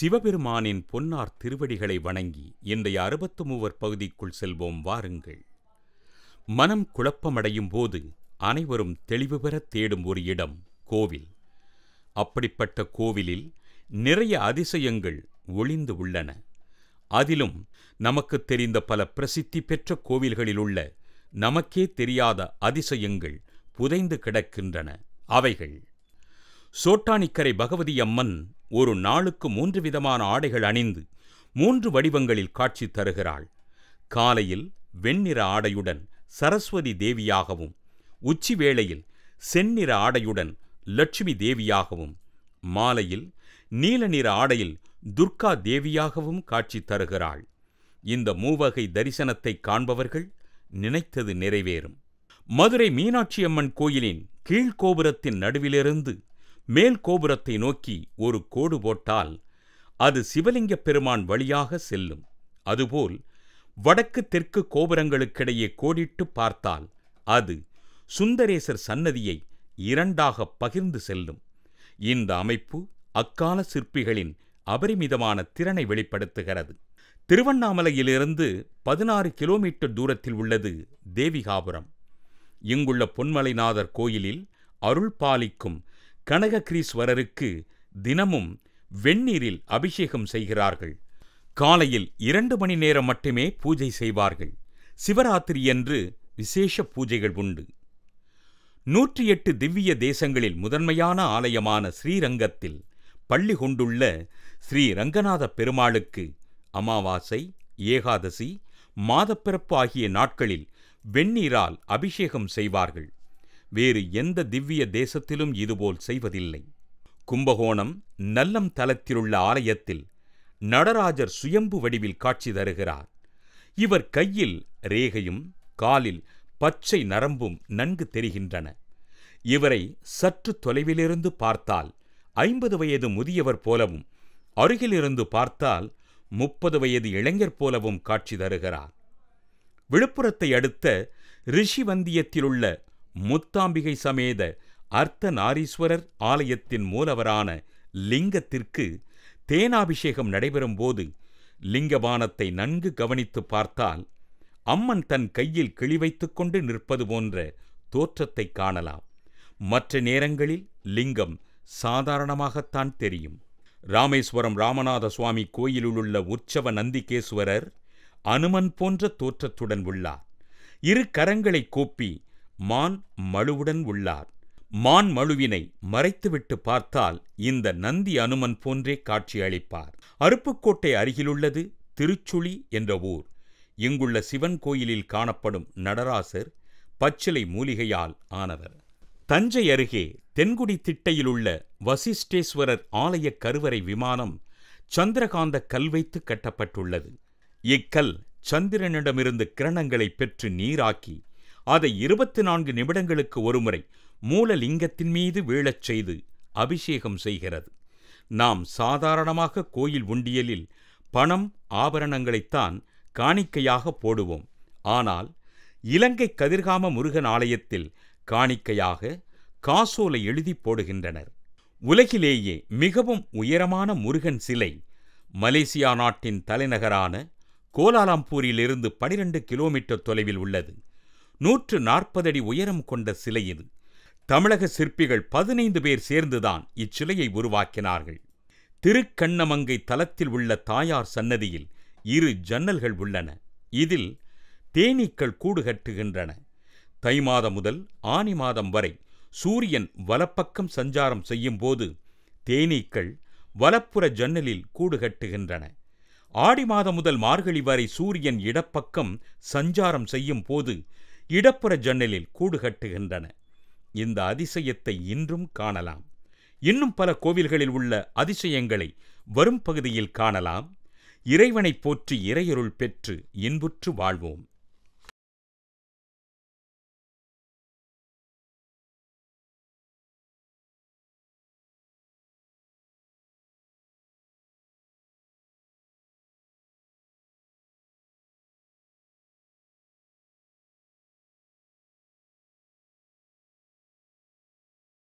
சிவபெருமானின் பொன்னார் திருவடிகளை வணங்கி இன்றைய அறுபத்து மூவர் பகுதிக்குள் செல்வோம் வாருங்கள் மனம் குழப்பமடையும் போது அனைவரும் தெளிவு பெற தேடும் ஒரு இடம் கோவில் அப்படிப்பட்ட கோவிலில் நிறைய அதிசயங்கள் ஒளிந்து உள்ளன அதிலும் நமக்கு தெரிந்த பல பிரசித்தி பெற்ற கோவில்களில் உள்ள நமக்கே தெரியாத அதிசயங்கள் புதைந்து கிடக்கின்றன அவைகள் சோட்டானிக்கரை பகவதி அம்மன் ஒரு நாளுக்கு மூன்று விதமான ஆடைகள் அணிந்து மூன்று வடிவங்களில் காட்சி தருகிறாள் காலையில் வெண்ணிற ஆடையுடன் சரஸ்வதி தேவியாகவும் உச்சி வேளையில் செந்நிற ஆடையுடன் லட்சுமி தேவியாகவும் மாலையில் நீல நிற ஆடையில் துர்கா தேவியாகவும் காட்சி தருகிறாள் இந்த மூவகை தரிசனத்தை காண்பவர்கள் நினைத்தது நிறைவேறும் மதுரை மீனாட்சியம்மன் கோயிலின் கீழ்கோபுரத்தின் நடுவிலிருந்து மேல் கோபுரத்தை நோக்கி ஒரு கோடு போட்டால் அது சிவலிங்க பெருமான் வழியாக செல்லும் அதுபோல் வடக்கு தெற்கு கோபுரங்களுக்கிடையே கோடிட்டு பார்த்தால் அது சுந்தரேசர் சன்னதியை இரண்டாக பகிர்ந்து செல்லும் இந்த அமைப்பு அக்கால சிற்பிகளின் அபரிமிதமான திறனை வெளிப்படுத்துகிறது திருவண்ணாமலையிலிருந்து பதினாறு கிலோமீட்டர் தூரத்தில் உள்ளது தேவிகாபுரம் இங்குள்ள பொன்மலைநாதர் கோயிலில் அருள் பாலிக்கும் கனகக்ரீஸ்வரருக்கு தினமும் வெந்நீரில் அபிஷேகம் செய்கிறார்கள் காலையில் இரண்டு மணி நேரம் மட்டுமே பூஜை செய்வார்கள் சிவராத்திரியன்று விசேஷ பூஜைகள் உண்டு நூற்றி எட்டு திவ்ய தேசங்களில் முதன்மையான ஆலயமான ஸ்ரீரங்கத்தில் பள்ளி கொண்டுள்ள ஸ்ரீரங்கநாத பெருமாளுக்கு அமாவாசை ஏகாதசி மாதப்பிறப்பு ஆகிய நாட்களில் வெந்நீரால் அபிஷேகம் செய்வார்கள் வேறு எந்த திவ்ய தேசத்திலும் இதுபோல் செய்வதில்லை கும்பகோணம் நல்லம் தலத்திலுள்ள ஆலயத்தில் நடராஜர் சுயம்பு வடிவில் காட்சி தருகிறார் இவர் கையில் ரேகையும் காலில் பச்சை நரம்பும் நன்கு தெரிகின்றன இவரை சற்று தொலைவிலிருந்து பார்த்தால் ஐம்பது வயது முதியவர் போலவும் அருகிலிருந்து பார்த்தால் முப்பது வயது இளைஞர் போலவும் காட்சி தருகிறார் விழுப்புரத்தை அடுத்த ரிஷிவந்தியத்திலுள்ள முத்தாம்பிகை சமேத அர்த்தநாரீஸ்வரர் ஆலயத்தின் மூலவரான லிங்கத்திற்கு தேனாபிஷேகம் நடைபெறும்போது லிங்கபானத்தை நன்கு கவனித்துப் பார்த்தால் அம்மன் தன் கையில் கிளி வைத்துக் கொண்டு நிற்பது போன்ற தோற்றத்தைக் காணலாம் மற்ற நேரங்களில் லிங்கம் சாதாரணமாகத்தான் தெரியும் ராமேஸ்வரம் ராமநாத சுவாமி கோயிலுள்ள உற்சவ நந்திகேஸ்வரர் அனுமன் போன்ற தோற்றத்துடன் உள்ளார் இரு கரங்களை கோப்பி மான் மழுவுடன் உள்ளார் மான் மழுவினை மறைத்துவிட்டு பார்த்தால் இந்த நந்தி அனுமன் போன்றே காட்சியளிப்பார் அருப்புக்கோட்டை அருகிலுள்ளது திருச்சுழி என்ற ஊர் இங்குள்ள சிவன் கோயிலில் காணப்படும் நடராசர் பச்சிலை மூலிகையால் ஆனவர் தஞ்சை அருகே தென்குடி திட்டையிலுள்ள வசிஷ்டேஸ்வரர் ஆலய கருவறை விமானம் சந்திரகாந்த கல் வைத்து கட்டப்பட்டுள்ளது இக்கல் சந்திரனிடமிருந்து கிரணங்களை பெற்று நீராக்கி அதை இருபத்தி நான்கு நிமிடங்களுக்கு ஒருமுறை மூலலிங்கத்தின் மீது வீழச் செய்து அபிஷேகம் செய்கிறது நாம் சாதாரணமாக கோயில் உண்டியலில் பணம் ஆபரணங்களைத்தான் காணிக்கையாக போடுவோம் ஆனால் இலங்கை கதிர்காம முருகன் ஆலயத்தில் காணிக்கையாக காசோலை எழுதி போடுகின்றனர் உலகிலேயே மிகவும் உயரமான முருகன் சிலை மலேசியா நாட்டின் தலைநகரான கோலாலம்பூரிலிருந்து பனிரெண்டு கிலோமீட்டர் தொலைவில் உள்ளது நூற்று நாற்பதடி உயரம் கொண்ட சிலை இது தமிழக சிற்பிகள் பதினைந்து பேர் சேர்ந்துதான் இச்சிலையை உருவாக்கினார்கள் திருக்கண்ணமங்கை தலத்தில் உள்ள தாயார் சன்னதியில் இரு ஜன்னல்கள் உள்ளன இதில் தேனீக்கள் கூடு கட்டுகின்றன தை மாதம் முதல் ஆனி மாதம் வரை சூரியன் வலப்பக்கம் சஞ்சாரம் செய்யும்போது தேனீக்கள் வலப்புற ஜன்னலில் கூடு கட்டுகின்றன ஆடி மாதம் முதல் மார்கழி வரை சூரியன் இடப்பக்கம் சஞ்சாரம் செய்யும் போது இடப்புற ஜன்னலில் கூடு கட்டுகின்றன இந்த அதிசயத்தை இன்றும் காணலாம் இன்னும் பல கோவில்களில் உள்ள அதிசயங்களை வரும் பகுதியில் காணலாம் இறைவனை போற்றி இறையருள் பெற்று இன்புற்று வாழ்வோம்